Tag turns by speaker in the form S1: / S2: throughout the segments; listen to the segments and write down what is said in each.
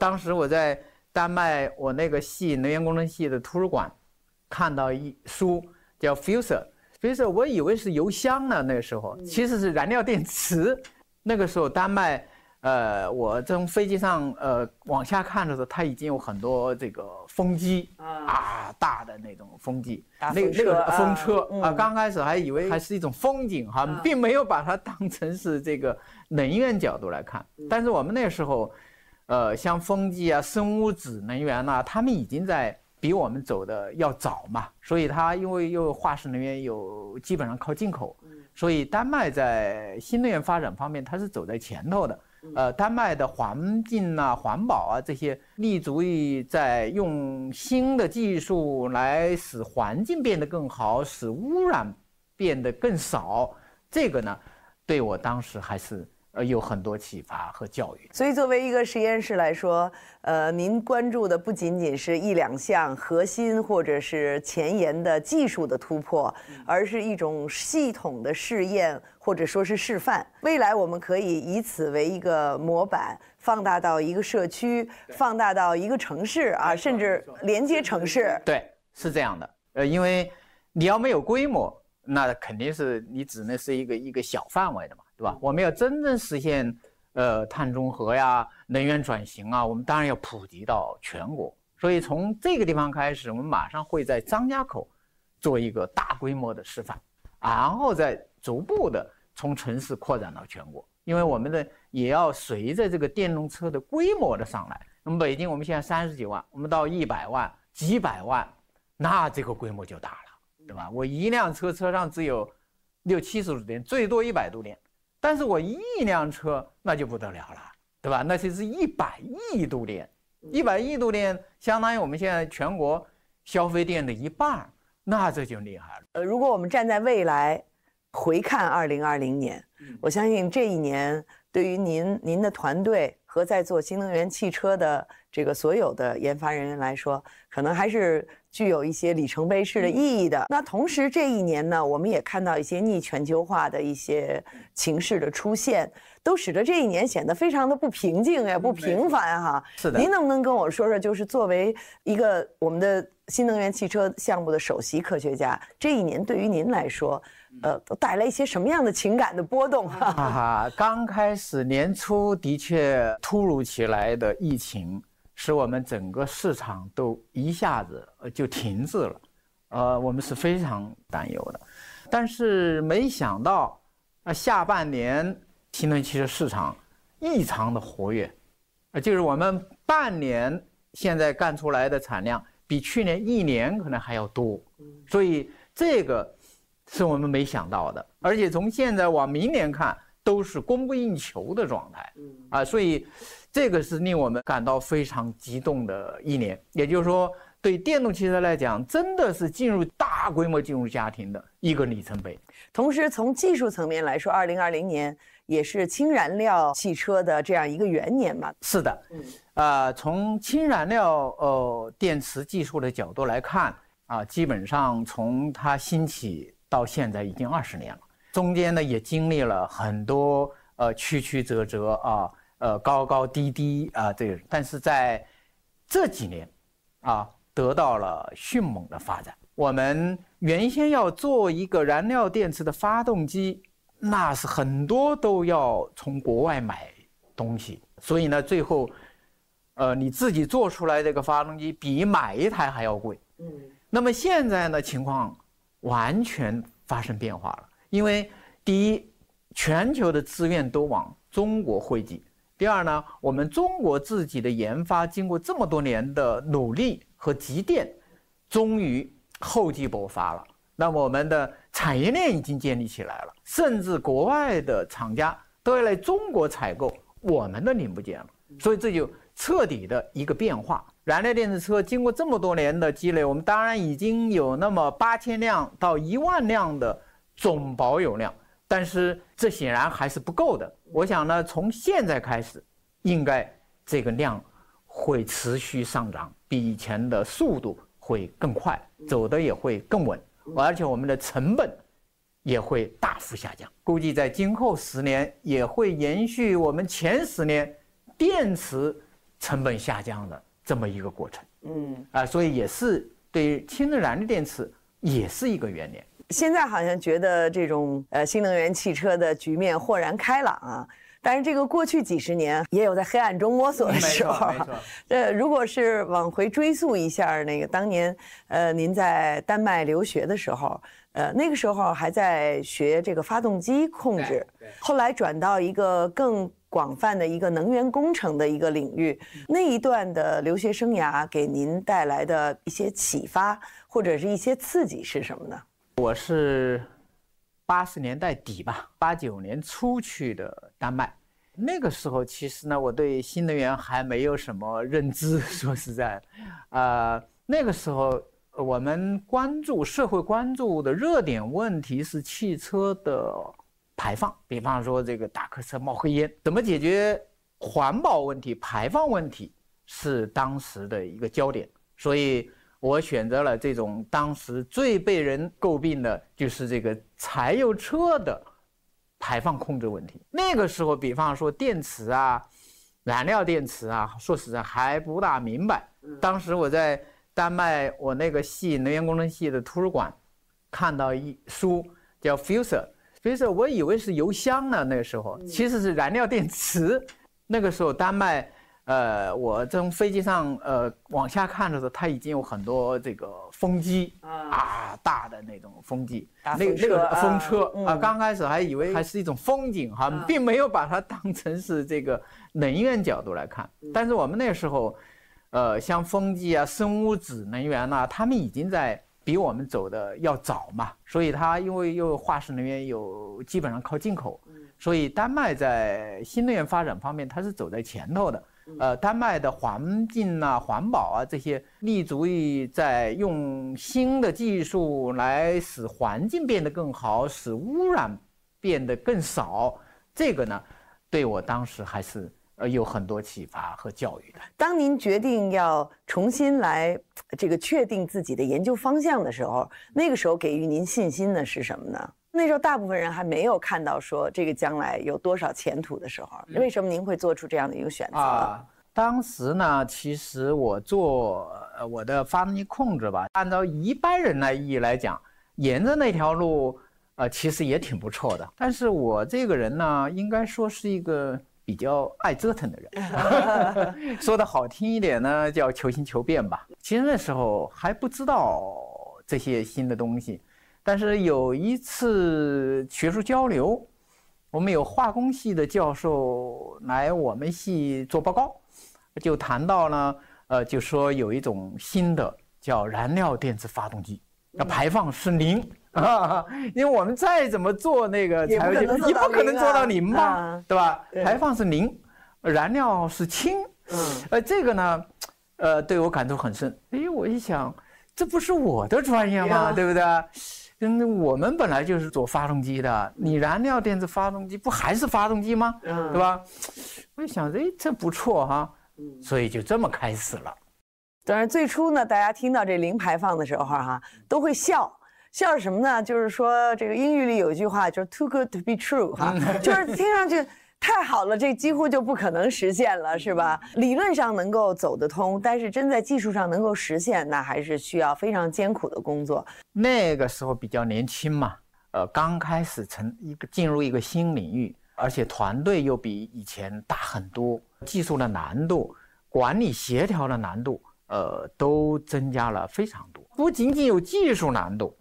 S1: 当时我在丹麦，我那个系能源工程系的图书馆，看到一书叫 “fuser”，“fuser”，我以为是油箱呢。那个时候其实是燃料电池。那个时候丹麦，呃，我从飞机上呃往下看的时候，它已经有很多这个风机
S2: 啊，
S1: 大的那种风机，那个那个风车啊。刚开始还以为还是一种风景哈，并没有把它当成是这个能源角度来看。但是我们那时候。呃，像风机啊、生物质能源呐，他们已经在比我们走的要早嘛。所以它因为又化石能源有基本上靠进口，所以丹麦在新能源发展方面它是走在前头的。呃，丹麦的环境啊、环保啊这些，立足于在用新的技术来使环境变得更好，使污染变得更少。这个呢，对我当时还是。呃，有很多启发和教育。
S2: 所以，作为一个实验室来说，呃，您关注的不仅仅是一两项核心或者是前沿的技术的突破，而是一种系统的试验或者说是示范。未来，我们可以以此为一个模板，放大到一个社区，放大到一个城市啊，甚至连接城市。
S1: 对，是这样的。呃，因为你要没有规模，那肯定是你只能是一个一个小范围的嘛。对吧？我们要真正实现，呃，碳中和呀，能源转型啊，我们当然要普及到全国。所以从这个地方开始，我们马上会在张家口做一个大规模的示范，然后再逐步的从城市扩展到全国。因为我们的也要随着这个电动车的规模的上来。那么北京我们现在三十几万，我们到一百万、几百万，那这个规模就大了，对吧？我一辆车车上只有六七十度电，最多一百度电。但是我一辆车那就不得了了，对吧？那就是一百亿度电，一百亿度电相当于我们现在全国消费电的一半，那这就厉害了。
S2: 呃，如果我们站在未来回看二零二零年，我相信这一年对于您、您的团队和在做新能源汽车的这个所有的研发人员来说，可能还是。具有一些里程碑式的意义的。那同时，这一年呢，我们也看到一些逆全球化的一些情势的出现，都使得这一年显得非常的不平静也不平凡哈。是的。您能不能跟我说说，就是作为一个我们的新能源汽车项目的首席科学家，这一年对于您来说，呃，带来一些什么样的情感的波动？哈
S1: 哈，刚开始年初的确突如其来的疫情。使我们整个市场都一下子就停滞了，呃，我们是非常担忧的。但是没想到，啊，下半年新能源汽车市场异常的活跃，啊，就是我们半年现在干出来的产量比去年一年可能还要多，所以这个是我们没想到的。而且从现在往明年看，都是供不应求的状态，啊，所以。这个是令我们感到非常激动的一年，也就是说，对电动汽车来讲，真的是进入大规模进入家庭的一个里程碑。
S2: 同时，从技术层面来说，二零二零年也是氢燃料汽车的这样一个元年吧。是的，嗯，
S1: 从氢燃料呃电池技术的角度来看啊，基本上从它兴起到现在已经二十年了，中间呢也经历了很多呃曲曲折折啊。呃，高高低低啊，这个，但是在这几年啊，得到了迅猛的发展。我们原先要做一个燃料电池的发动机，那是很多都要从国外买东西，所以呢，最后，呃，你自己做出来这个发动机比买一台还要贵。嗯。那么现在呢，情况完全发生变化了，因为第一，全球的资源都往中国汇集。第二呢，我们中国自己的研发经过这么多年的努力和积淀，终于厚积薄发了。那我们的产业链已经建立起来了，甚至国外的厂家都要来中国采购我们的零部件了。所以这就彻底的一个变化。燃料电池车经过这么多年的积累，我们当然已经有那么八千辆到一万辆的总保有量。但是这显然还是不够的。我想呢，从现在开始，应该这个量会持续上涨，比以前的速度会更快，走的也会更稳，而且我们的成本也会大幅下降。估计在今后十年也会延续我们前十年电池成本下降的这么一个过程。嗯啊，所以也是对氢能燃的电池也是一个元年。
S2: 现在好像觉得这种呃新能源汽车的局面豁然开朗啊，但是这个过去几十年也有在黑暗中摸索的时候。呃，如果是往回追溯一下，那个当年呃您在丹麦留学的时候，呃那个时候还在学这个发动机控制，后来转到一个更广泛的一个能源工程的一个领域，那一段的留学生涯给您带来的一些启发或者是一些刺激是什么呢？
S1: 我是八十年代底吧，八九年出去的丹麦。那个时候，其实呢，我对新能源还没有什么认知。说实在，呃，那个时候我们关注社会关注的热点问题是汽车的排放，比方说这个大客车冒黑烟，怎么解决环保问题、排放问题，是当时的一个焦点。所以。我选择了这种当时最被人诟病的，就是这个柴油车的排放控制问题。那个时候，比方说电池啊、燃料电池啊，说实在还不大明白。当时我在丹麦，我那个系能源工程系的图书馆看到一书叫 “Fuser”，所 e r 我以为是油箱呢。那个时候其实是燃料电池。那个时候丹麦。呃，我从飞机上呃往下看的时候，它已经有很多这个风机啊，大的那种风机，那个那个风车啊。刚开始还以为还是一种风景哈，并没有把它当成是这个能源角度来看。但是我们那时候，呃，像风机啊、生物质能源呐，他们已经在比我们走的要早嘛。所以它因为又化石能源有基本上靠进口，所以丹麦在新能源发展方面它是走在前头的。呃，丹麦的环境啊、环保啊这些，立足于在用新的技术来使环境变得更好，使污染变得更少，这个呢，对我当时还是呃有很多启发和教育的。当
S2: 您决定要重新来这个确定自己的研究方向的时候，那个时候给予您信心的是什么呢？那时候，大部分人还没有看到说这个将来有多少前途的时候，为什么您会做出这样的一个选择？啊，当时呢，
S1: 其实我做我的发动机控制吧，按照一般人的意义来讲，沿着那条路，呃，其实也挺不错的。但是我这个人呢，应该说是一个比较爱折腾的人 说的好听一点呢，叫求新求变吧。其实那时候还不知道这些新的东西。但是有一次学术交流，我们有化工系的教授来我们系做报告，就谈到呢，呃，就说有一种新的叫燃料电池发动机，那排放是零啊，因为我们再怎么做那个柴油机，你不可能做到零吧，对吧？排放是零，燃料是氢，呃，这个呢，呃，对我感触很深。哎，我一想，这不是我的专业吗？对不对？嗯，我们本来就是做发动机的，你燃料电子发动机不还
S2: 是发动机吗？对吧？我就想哎，这不错哈，所以就这么开始了。当然，最初呢，大家听到这零排放的时候哈，都会笑笑什么呢？就是说，这个英语里有一句话，就是 “too good to be true” 哈，就是听上去。太好了，这几乎就不可能实现了，是吧？理论上能够走得通，但是真在技术上能够实现，那还是需要非常艰苦的工作。
S1: 那个时候比较年轻嘛，呃，刚开始成一个进入一个新领域，而且团队又比以前大很多，技术的难度、管理协调的难度，呃，都增加了非常多。不仅仅有技术难度，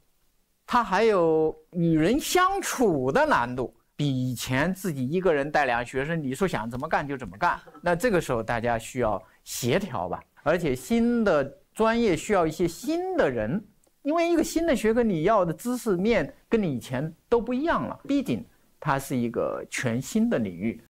S1: 它还有与人相处的难度。比以前自己一个人带个学生，你说想怎么干就怎么干。那这个时候大家需要协调吧，而且新的专业需要一些新的人，因为一个新的学科你要的知识面跟你以前都不一样了，毕竟它是一个全新的领域。